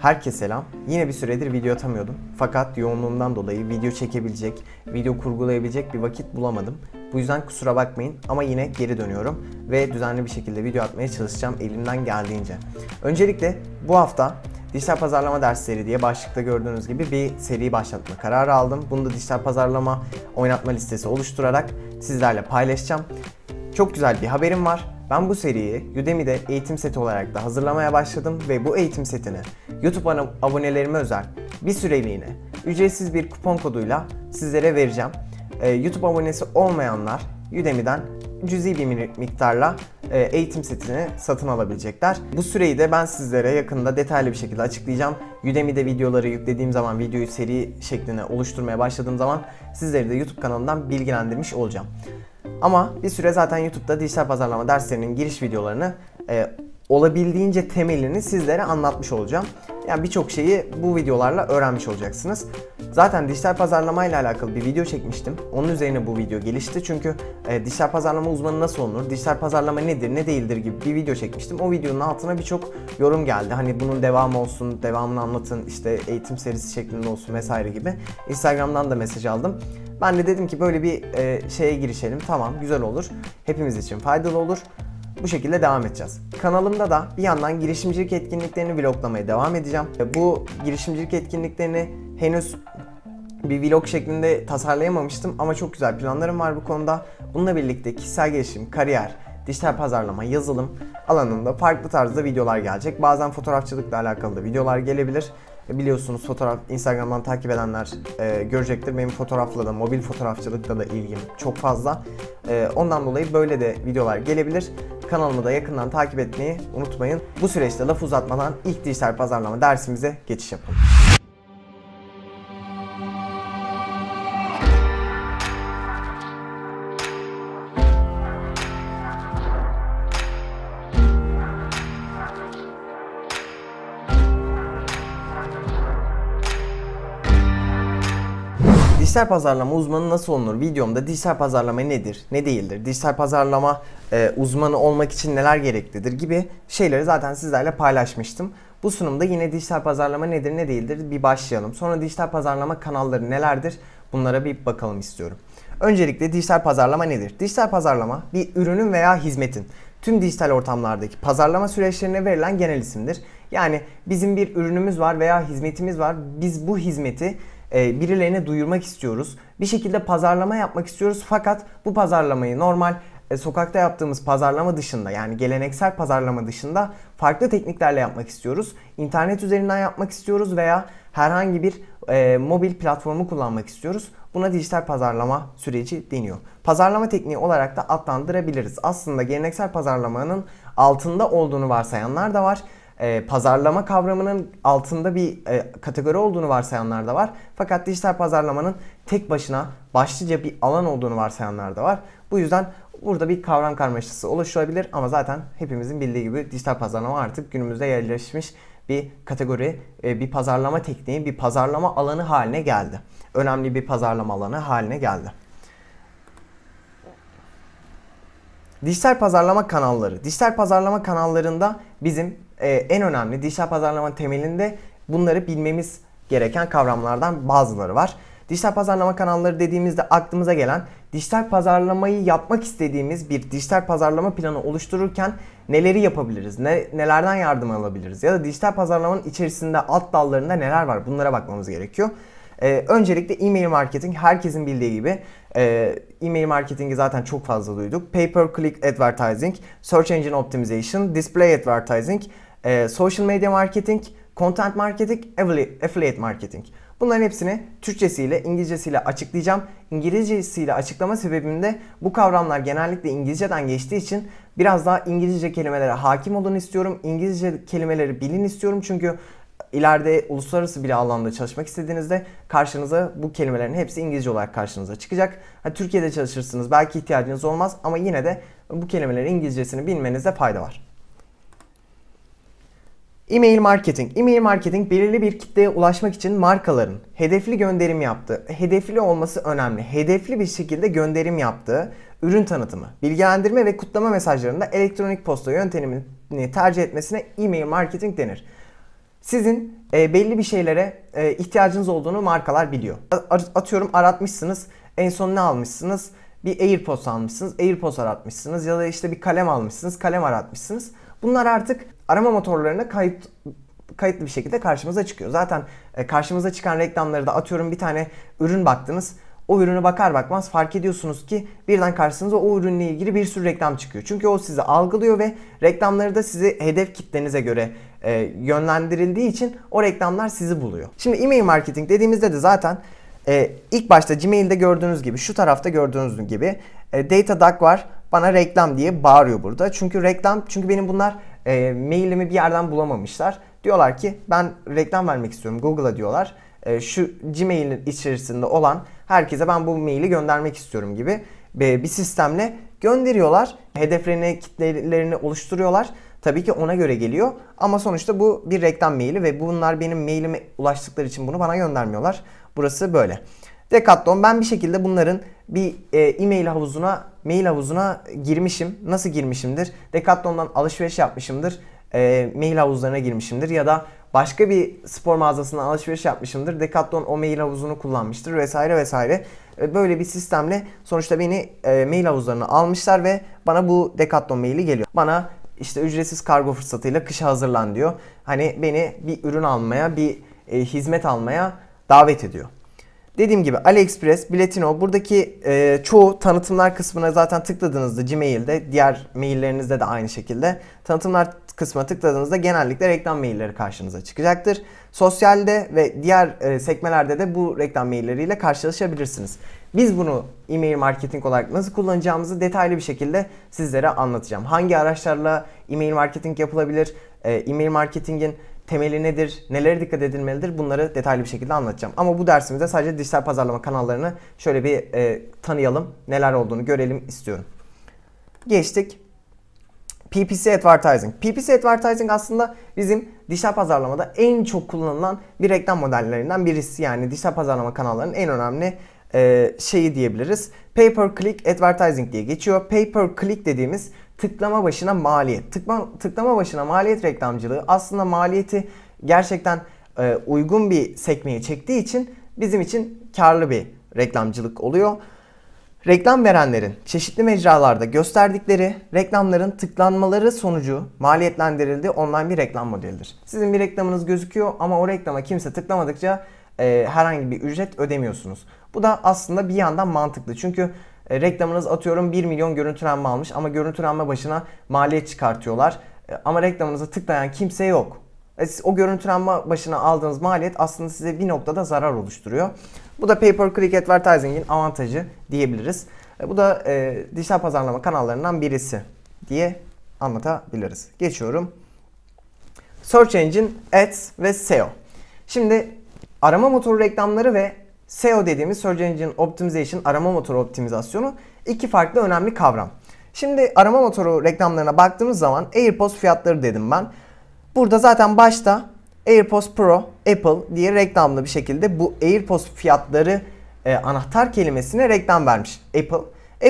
Herkese selam. Yine bir süredir video atamıyordum. Fakat yoğunluğumdan dolayı video çekebilecek, video kurgulayabilecek bir vakit bulamadım. Bu yüzden kusura bakmayın ama yine geri dönüyorum ve düzenli bir şekilde video atmaya çalışacağım elimden geldiğince. Öncelikle bu hafta Dijital Pazarlama dersleri diye başlıkta gördüğünüz gibi bir seri başlatma kararı aldım. Bunu da dijital pazarlama oynatma listesi oluşturarak sizlerle paylaşacağım. Çok güzel bir haberim var. Ben bu seriyi Udemy'de eğitim seti olarak da hazırlamaya başladım ve bu eğitim setini YouTube abonelerime özel bir süreliğine ücretsiz bir kupon koduyla sizlere vereceğim. Ee, YouTube abonesi olmayanlar Udemy'den cüzi bir miktarla e, eğitim setini satın alabilecekler. Bu süreyi de ben sizlere yakında detaylı bir şekilde açıklayacağım. Udemy'de videoları yüklediğim zaman, videoyu seri şeklinde oluşturmaya başladığım zaman sizleri de YouTube kanalından bilgilendirmiş olacağım. Ama bir süre zaten YouTube'da dijital pazarlama derslerinin giriş videolarını e, olabildiğince temelini sizlere anlatmış olacağım. Yani birçok şeyi bu videolarla öğrenmiş olacaksınız. Zaten dijital pazarlama ile alakalı bir video çekmiştim. Onun üzerine bu video gelişti. Çünkü e, dijital pazarlama uzmanı nasıl olunur, dijital pazarlama nedir, ne değildir gibi bir video çekmiştim. O videonun altına birçok yorum geldi. Hani bunun devamı olsun, devamını anlatın, işte eğitim serisi şeklinde olsun vesaire gibi. Instagram'dan da mesaj aldım. Ben de dedim ki böyle bir e, şeye girişelim. Tamam güzel olur. Hepimiz için faydalı olur. Bu şekilde devam edeceğiz. Kanalımda da bir yandan girişimcilik etkinliklerini vloglamaya devam edeceğim. Bu girişimcilik etkinliklerini henüz bir vlog şeklinde tasarlayamamıştım ama çok güzel planlarım var bu konuda. Bununla birlikte kişisel gelişim, kariyer, dijital pazarlama, yazılım alanında farklı tarzda videolar gelecek. Bazen fotoğrafçılıkla alakalı da videolar gelebilir. Biliyorsunuz fotoğraf Instagram'dan takip edenler e, görecektir. Benim fotoğrafla da mobil fotoğrafçılıkla da ilgim çok fazla. E, ondan dolayı böyle de videolar gelebilir. Kanalımı da yakından takip etmeyi unutmayın. Bu süreçte laf uzatmadan ilk dijital pazarlama dersimize geçiş yapalım. Dijital pazarlama uzmanı nasıl olunur? Videomda dijital pazarlama nedir, ne değildir, dijital pazarlama e, uzmanı olmak için neler gereklidir gibi şeyleri zaten sizlerle paylaşmıştım. Bu sunumda yine dijital pazarlama nedir, ne değildir bir başlayalım. Sonra dijital pazarlama kanalları nelerdir bunlara bir bakalım istiyorum. Öncelikle dijital pazarlama nedir? Dijital pazarlama bir ürünün veya hizmetin tüm dijital ortamlardaki pazarlama süreçlerine verilen genel isimdir. Yani bizim bir ürünümüz var veya hizmetimiz var. Biz bu hizmeti e, birilerine duyurmak istiyoruz. Bir şekilde pazarlama yapmak istiyoruz fakat bu pazarlamayı normal e, sokakta yaptığımız pazarlama dışında yani geleneksel pazarlama dışında farklı tekniklerle yapmak istiyoruz. İnternet üzerinden yapmak istiyoruz veya herhangi bir e, mobil platformu kullanmak istiyoruz. Buna dijital pazarlama süreci deniyor. Pazarlama tekniği olarak da adlandırabiliriz. Aslında geleneksel pazarlamanın altında olduğunu varsayanlar da var e, pazarlama kavramının altında bir e, kategori olduğunu varsayanlar da var. Fakat dijital pazarlamanın tek başına başlıca bir alan olduğunu varsayanlar da var. Bu yüzden burada bir kavram karmaşası oluşabilir ama zaten hepimizin bildiği gibi dijital pazarlama artık günümüzde yerleşmiş bir kategori, e, bir pazarlama tekniği, bir pazarlama alanı haline geldi. Önemli bir pazarlama alanı haline geldi. Dijital pazarlama kanalları. Dijital pazarlama kanallarında bizim e, en önemli dijital pazarlama temelinde bunları bilmemiz gereken kavramlardan bazıları var. Dijital pazarlama kanalları dediğimizde aklımıza gelen dijital pazarlamayı yapmak istediğimiz bir dijital pazarlama planı oluştururken neleri yapabiliriz, ne, nelerden yardım alabiliriz ya da dijital pazarlamanın içerisinde alt dallarında neler var bunlara bakmamız gerekiyor. Ee, öncelikle e-mail marketing herkesin bildiği gibi e, e-mail marketingi zaten çok fazla duyduk. Pay per click advertising, search engine optimization, display advertising e, social media marketing, content marketing, affiliate marketing. Bunların hepsini Türkçesiyle, İngilizcesiyle açıklayacağım. İngilizcesiyle açıklama sebebimde bu kavramlar genellikle İngilizceden geçtiği için biraz daha İngilizce kelimelere hakim olun istiyorum. İngilizce kelimeleri bilin istiyorum çünkü ileride uluslararası bir alanda çalışmak istediğinizde karşınıza bu kelimelerin hepsi İngilizce olarak karşınıza çıkacak. Ha, Türkiye'de çalışırsınız belki ihtiyacınız olmaz ama yine de bu kelimelerin İngilizcesini bilmenizde fayda var. E-mail marketing. e marketing belirli bir kitleye ulaşmak için markaların hedefli gönderim yaptığı, hedefli olması önemli, hedefli bir şekilde gönderim yaptığı ürün tanıtımı, bilgilendirme ve kutlama mesajlarında elektronik posta yöntemini tercih etmesine e-mail marketing denir. Sizin e, belli bir şeylere e, ihtiyacınız olduğunu markalar biliyor. Atıyorum aratmışsınız, en son ne almışsınız? Bir AirPods almışsınız, AirPods aratmışsınız ya da işte bir kalem almışsınız, kalem aratmışsınız. Bunlar artık arama motorlarına kayıt kayıtlı bir şekilde karşımıza çıkıyor. Zaten e, karşımıza çıkan reklamları da atıyorum bir tane ürün baktınız. O ürüne bakar bakmaz fark ediyorsunuz ki birden karşınıza o ürünle ilgili bir sürü reklam çıkıyor. Çünkü o sizi algılıyor ve reklamları da sizi hedef kitlenize göre e, yönlendirildiği için o reklamlar sizi buluyor. Şimdi email marketing dediğimizde de zaten e, ilk başta Gmail'de gördüğünüz gibi şu tarafta gördüğünüz gibi e, Datadog var bana reklam diye bağırıyor burada. Çünkü reklam çünkü benim bunlar e, mailimi bir yerden bulamamışlar. Diyorlar ki ben reklam vermek istiyorum Google'a diyorlar. E, şu Gmail'in içerisinde olan herkese ben bu maili göndermek istiyorum gibi e, bir sistemle gönderiyorlar. Hedeflerini, kitlelerini oluşturuyorlar. Tabii ki ona göre geliyor ama sonuçta bu bir reklam maili ve bunlar benim mailime ulaştıkları için bunu bana göndermiyorlar. Burası böyle. Decathlon ben bir şekilde bunların bir e, e-mail havuzuna, mail havuzuna girmişim. Nasıl girmişimdir? Decathlon'dan alışveriş yapmışımdır. E, mail havuzlarına girmişimdir ya da başka bir spor mağazasından alışveriş yapmışımdır. Decathlon o mail havuzunu kullanmıştır vesaire vesaire. E, böyle bir sistemle sonuçta beni e, mail havuzlarına almışlar ve bana bu Decathlon maili geliyor. Bana işte ücretsiz kargo fırsatıyla kışa hazırlan diyor. Hani beni bir ürün almaya, bir e, hizmet almaya davet ediyor. Dediğim gibi AliExpress, Biletino buradaki e, çoğu tanıtımlar kısmına zaten tıkladığınızda Gmail'de diğer maillerinizde de aynı şekilde tanıtımlar kısmına tıkladığınızda genellikle reklam mailleri karşınıza çıkacaktır. Sosyalde ve diğer e, sekmelerde de bu reklam mailleriyle karşılaşabilirsiniz. Biz bunu e-mail marketing olarak nasıl kullanacağımızı detaylı bir şekilde sizlere anlatacağım. Hangi araçlarla e-mail marketing yapılabilir? E, e-mail marketingin temeli nedir, nelere dikkat edilmelidir bunları detaylı bir şekilde anlatacağım. Ama bu dersimizde sadece dijital pazarlama kanallarını şöyle bir e, tanıyalım, neler olduğunu görelim istiyorum. Geçtik. PPC Advertising. PPC Advertising aslında bizim dijital pazarlamada en çok kullanılan bir reklam modellerinden birisi. Yani dijital pazarlama kanallarının en önemli e, şeyi diyebiliriz. Pay per click advertising diye geçiyor. Pay per click dediğimiz tıklama başına maliyet. Tıkma, tıklama başına maliyet reklamcılığı aslında maliyeti gerçekten e, uygun bir sekmeye çektiği için bizim için karlı bir reklamcılık oluyor. Reklam verenlerin çeşitli mecralarda gösterdikleri reklamların tıklanmaları sonucu maliyetlendirildiği online bir reklam modelidir. Sizin bir reklamınız gözüküyor ama o reklama kimse tıklamadıkça e, herhangi bir ücret ödemiyorsunuz. Bu da aslında bir yandan mantıklı çünkü e, reklamınız atıyorum 1 milyon görüntülenme almış ama görüntülenme başına maliyet çıkartıyorlar. E, ama reklamınıza tıklayan kimse yok. E, siz, o görüntülenme başına aldığınız maliyet aslında size bir noktada zarar oluşturuyor. Bu da pay per click advertising'in avantajı diyebiliriz. E, bu da e, dijital pazarlama kanallarından birisi diye anlatabiliriz. Geçiyorum. Search Engine, Ads ve SEO. Şimdi arama motoru reklamları ve SEO dediğimiz Search Engine Optimization arama motoru optimizasyonu iki farklı önemli kavram. Şimdi arama motoru reklamlarına baktığımız zaman AirPods fiyatları dedim ben. Burada zaten başta AirPods Pro, Apple diye reklamlı bir şekilde bu AirPods fiyatları e, anahtar kelimesine reklam vermiş Apple.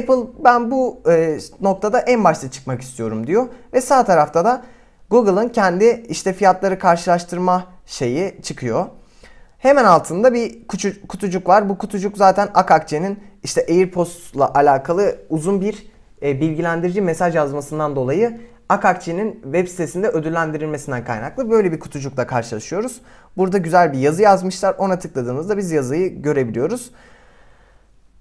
Apple ben bu e, noktada en başta çıkmak istiyorum diyor ve sağ tarafta da Google'ın kendi işte fiyatları karşılaştırma şeyi çıkıyor. Hemen altında bir kutucuk var. Bu kutucuk zaten Akakçe'nin işte AirPods'la alakalı uzun bir e, bilgilendirici mesaj yazmasından dolayı Akakçe'nin web sitesinde ödüllendirilmesinden kaynaklı böyle bir kutucukla karşılaşıyoruz. Burada güzel bir yazı yazmışlar. Ona tıkladığımızda biz yazıyı görebiliyoruz.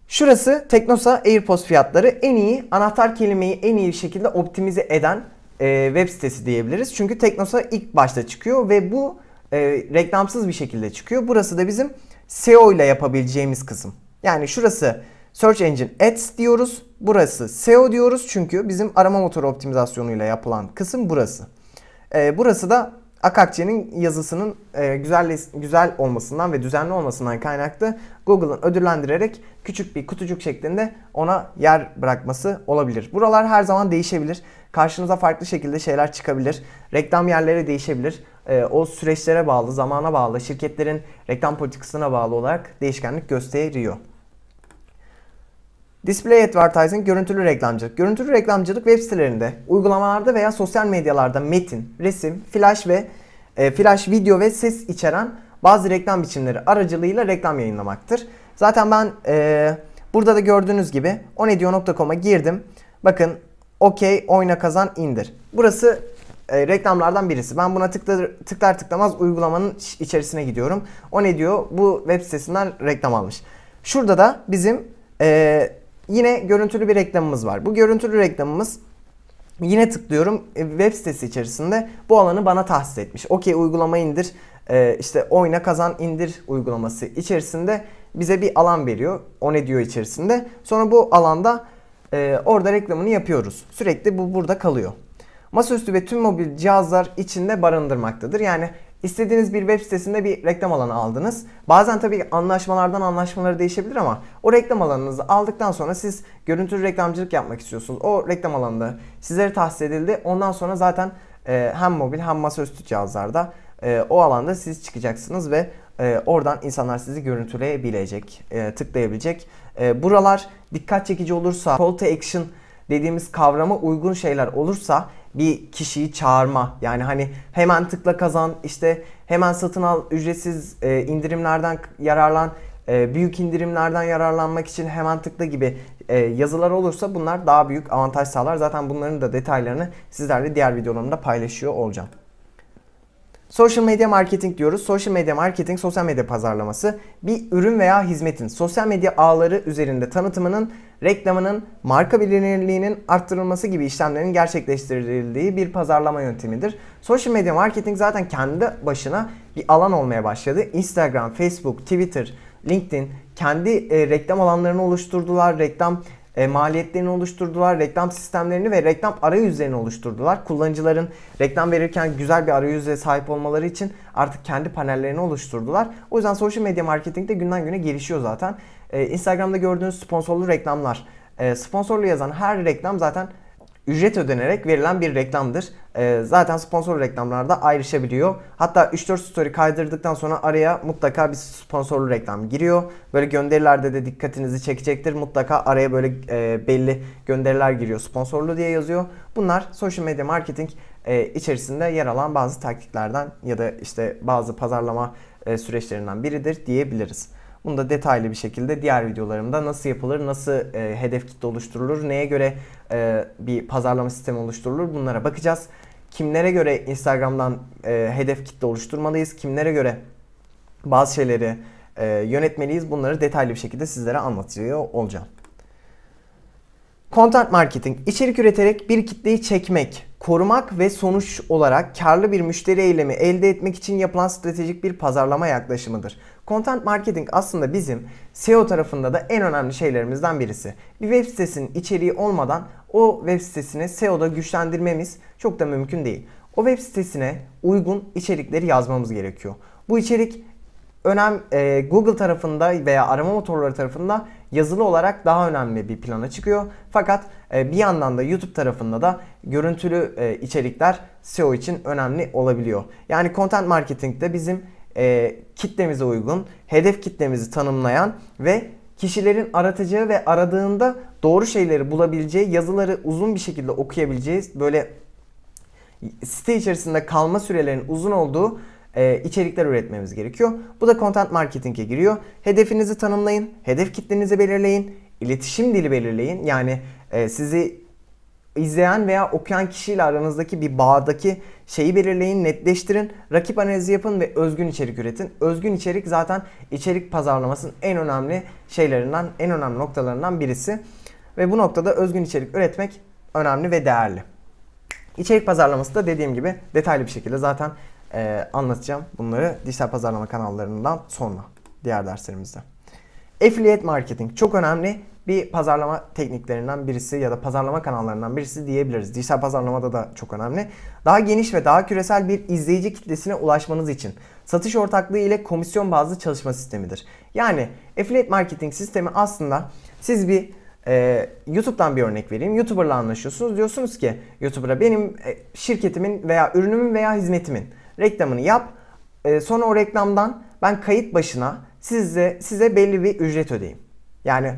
Şurası Teknosa AirPods fiyatları en iyi anahtar kelimeyi en iyi şekilde optimize eden e, web sitesi diyebiliriz. Çünkü Teknosa ilk başta çıkıyor ve bu e, reklamsız bir şekilde çıkıyor. Burası da bizim SEO ile yapabileceğimiz kısım. Yani şurası Search Engine Ads diyoruz. Burası SEO diyoruz çünkü bizim arama motoru optimizasyonuyla yapılan kısım burası. E, burası da Akakçe'nin yazısının e, güzel güzel olmasından ve düzenli olmasından kaynaklı Google'ın ödüllendirerek küçük bir kutucuk şeklinde ona yer bırakması olabilir. Buralar her zaman değişebilir. Karşınıza farklı şekilde şeyler çıkabilir. Reklam yerleri değişebilir. Ee, o süreçlere bağlı, zamana bağlı, şirketlerin reklam politikasına bağlı olarak değişkenlik gösteriyor. Display advertising görüntülü reklamcılık. Görüntülü reklamcılık web sitelerinde, uygulamalarda veya sosyal medyalarda metin, resim, flash ve e, flash video ve ses içeren bazı reklam biçimleri aracılığıyla reklam yayınlamaktır. Zaten ben e, burada da gördüğünüz gibi onedio.com'a girdim. Bakın okey oyna kazan indir. Burası e, reklamlardan birisi. Ben buna tıklar, tıklar tıklamaz uygulamanın içerisine gidiyorum. O ne diyor? Bu web sitesinden reklam almış. Şurada da bizim e, yine görüntülü bir reklamımız var. Bu görüntülü reklamımız yine tıklıyorum e, web sitesi içerisinde bu alanı bana tahsis etmiş. Okey uygulama indir e, işte oyna kazan indir uygulaması içerisinde bize bir alan veriyor. O ne diyor içerisinde. Sonra bu alanda e, orada reklamını yapıyoruz. Sürekli bu burada kalıyor masaüstü ve tüm mobil cihazlar içinde barındırmaktadır. Yani istediğiniz bir web sitesinde bir reklam alanı aldınız. Bazen tabii anlaşmalardan anlaşmaları değişebilir ama o reklam alanınızı aldıktan sonra siz görüntülü reklamcılık yapmak istiyorsunuz. O reklam alanında sizlere tahsis edildi. Ondan sonra zaten e, hem mobil hem masaüstü cihazlarda e, o alanda siz çıkacaksınız ve e, oradan insanlar sizi görüntüleyebilecek, e, tıklayabilecek. E, buralar dikkat çekici olursa, call to action dediğimiz kavrama uygun şeyler olursa bir kişiyi çağırma. Yani hani hemen tıkla kazan işte hemen satın al ücretsiz e, indirimlerden yararlan e, büyük indirimlerden yararlanmak için hemen tıkla gibi e, yazılar olursa bunlar daha büyük avantaj sağlar. Zaten bunların da detaylarını sizlerle diğer videolarımda paylaşıyor olacağım. Social media marketing diyoruz. Social media marketing sosyal medya pazarlaması bir ürün veya hizmetin sosyal medya ağları üzerinde tanıtımının reklamının marka bilinirliğinin arttırılması gibi işlemlerin gerçekleştirildiği bir pazarlama yöntemidir. Social medya marketing zaten kendi başına bir alan olmaya başladı. Instagram, Facebook, Twitter, LinkedIn kendi e, reklam alanlarını oluşturdular. Reklam e, maliyetlerini oluşturdular, reklam sistemlerini ve reklam arayüzlerini oluşturdular. Kullanıcıların reklam verirken güzel bir arayüze sahip olmaları için artık kendi panellerini oluşturdular. O yüzden sosyal medya marketing de günden güne gelişiyor zaten e, Instagram'da gördüğünüz sponsorlu reklamlar. E, sponsorlu yazan her reklam zaten ücret ödenerek verilen bir reklamdır. E, zaten sponsor reklamlarda ayrışabiliyor. Hatta 3-4 story kaydırdıktan sonra araya mutlaka bir sponsorlu reklam giriyor. Böyle gönderilerde de dikkatinizi çekecektir. Mutlaka araya böyle e, belli gönderiler giriyor. Sponsorlu diye yazıyor. Bunlar social media marketing e, içerisinde yer alan bazı taktiklerden ya da işte bazı pazarlama e, süreçlerinden biridir diyebiliriz. Bunu da detaylı bir şekilde diğer videolarımda nasıl yapılır, nasıl e, hedef kitle oluşturulur, neye göre e, bir pazarlama sistemi oluşturulur bunlara bakacağız. Kimlere göre Instagram'dan e, hedef kitle oluşturmalıyız, kimlere göre bazı şeyleri e, yönetmeliyiz bunları detaylı bir şekilde sizlere anlatıyor olacağım. Content marketing, içerik üreterek bir kitleyi çekmek korumak ve sonuç olarak karlı bir müşteri eylemi elde etmek için yapılan stratejik bir pazarlama yaklaşımıdır. Content marketing aslında bizim SEO tarafında da en önemli şeylerimizden birisi. Bir web sitesinin içeriği olmadan o web sitesini SEO'da güçlendirmemiz çok da mümkün değil. O web sitesine uygun içerikleri yazmamız gerekiyor. Bu içerik önem e, Google tarafında veya arama motorları tarafında yazılı olarak daha önemli bir plana çıkıyor. Fakat e, bir yandan da YouTube tarafında da görüntülü e, içerikler SEO için önemli olabiliyor. Yani content marketing'de bizim e, kitlemize uygun, hedef kitlemizi tanımlayan ve kişilerin aratacağı ve aradığında doğru şeyleri bulabileceği, yazıları uzun bir şekilde okuyabileceği, böyle site içerisinde kalma sürelerinin uzun olduğu e, içerikler üretmemiz gerekiyor. Bu da content marketing'e giriyor. Hedefinizi tanımlayın, hedef kitlenizi belirleyin, iletişim dili belirleyin. Yani e, sizi izleyen veya okuyan kişiyle aranızdaki bir bağdaki şeyi belirleyin, netleştirin, rakip analizi yapın ve özgün içerik üretin. Özgün içerik zaten içerik pazarlamasının en önemli şeylerinden, en önemli noktalarından birisi. Ve bu noktada özgün içerik üretmek önemli ve değerli. İçerik pazarlaması da dediğim gibi detaylı bir şekilde zaten e, anlatacağım bunları dijital pazarlama kanallarından sonra diğer derslerimizde. Affiliate marketing çok önemli bir pazarlama tekniklerinden birisi ya da pazarlama kanallarından birisi diyebiliriz. Dijital pazarlamada da çok önemli. Daha geniş ve daha küresel bir izleyici kitlesine ulaşmanız için satış ortaklığı ile komisyon bazlı çalışma sistemidir. Yani affiliate marketing sistemi aslında siz bir e, YouTube'dan bir örnek vereyim. YouTuber'la anlaşıyorsunuz. Diyorsunuz ki YouTuber'a benim e, şirketimin veya ürünümün veya hizmetimin reklamını yap. E, sonra o reklamdan ben kayıt başına size size belli bir ücret ödeyeyim. Yani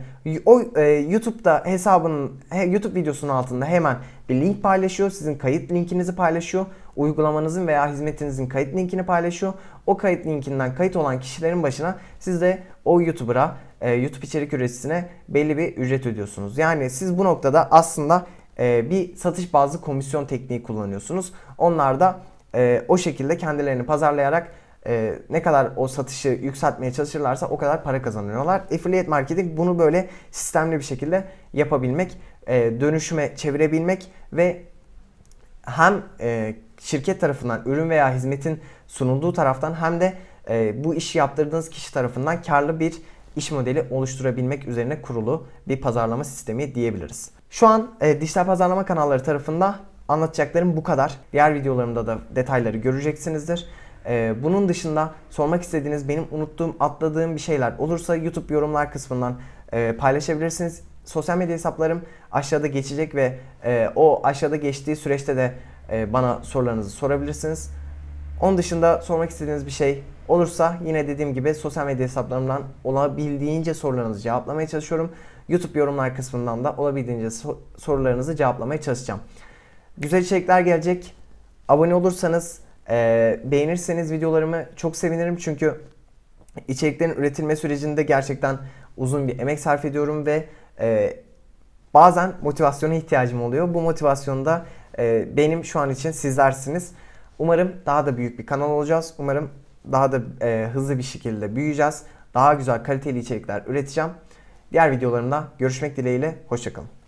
o e, YouTube'da hesabının he, YouTube videosunun altında hemen bir link paylaşıyor. Sizin kayıt linkinizi paylaşıyor. Uygulamanızın veya hizmetinizin kayıt linkini paylaşıyor. O kayıt linkinden kayıt olan kişilerin başına siz de o YouTuber'a, e, YouTube içerik üreticisine belli bir ücret ödüyorsunuz. Yani siz bu noktada aslında e, bir satış bazlı komisyon tekniği kullanıyorsunuz. Onlar da e, o şekilde kendilerini pazarlayarak e, ne kadar o satışı yükseltmeye çalışırlarsa o kadar para kazanıyorlar. Affiliate marketing bunu böyle sistemli bir şekilde yapabilmek, e, dönüşüme çevirebilmek ve hem e, şirket tarafından ürün veya hizmetin sunulduğu taraftan hem de e, bu işi yaptırdığınız kişi tarafından karlı bir iş modeli oluşturabilmek üzerine kurulu bir pazarlama sistemi diyebiliriz. Şu an e, dijital pazarlama kanalları tarafında Anlatacaklarım bu kadar. Diğer videolarımda da detayları göreceksinizdir. Ee, bunun dışında sormak istediğiniz, benim unuttuğum, atladığım bir şeyler olursa YouTube yorumlar kısmından e, paylaşabilirsiniz. Sosyal medya hesaplarım aşağıda geçecek ve e, o aşağıda geçtiği süreçte de e, bana sorularınızı sorabilirsiniz. Onun dışında sormak istediğiniz bir şey olursa yine dediğim gibi sosyal medya hesaplarımdan olabildiğince sorularınızı cevaplamaya çalışıyorum. YouTube yorumlar kısmından da olabildiğince sorularınızı cevaplamaya çalışacağım. Güzel içerikler gelecek. Abone olursanız, e, beğenirseniz videolarımı çok sevinirim. Çünkü içeriklerin üretilme sürecinde gerçekten uzun bir emek sarf ediyorum ve e, bazen motivasyona ihtiyacım oluyor. Bu motivasyonda e, benim şu an için sizlersiniz. Umarım daha da büyük bir kanal olacağız. Umarım daha da e, hızlı bir şekilde büyüyeceğiz. Daha güzel kaliteli içerikler üreteceğim. Diğer videolarımda görüşmek dileğiyle. Hoşçakalın.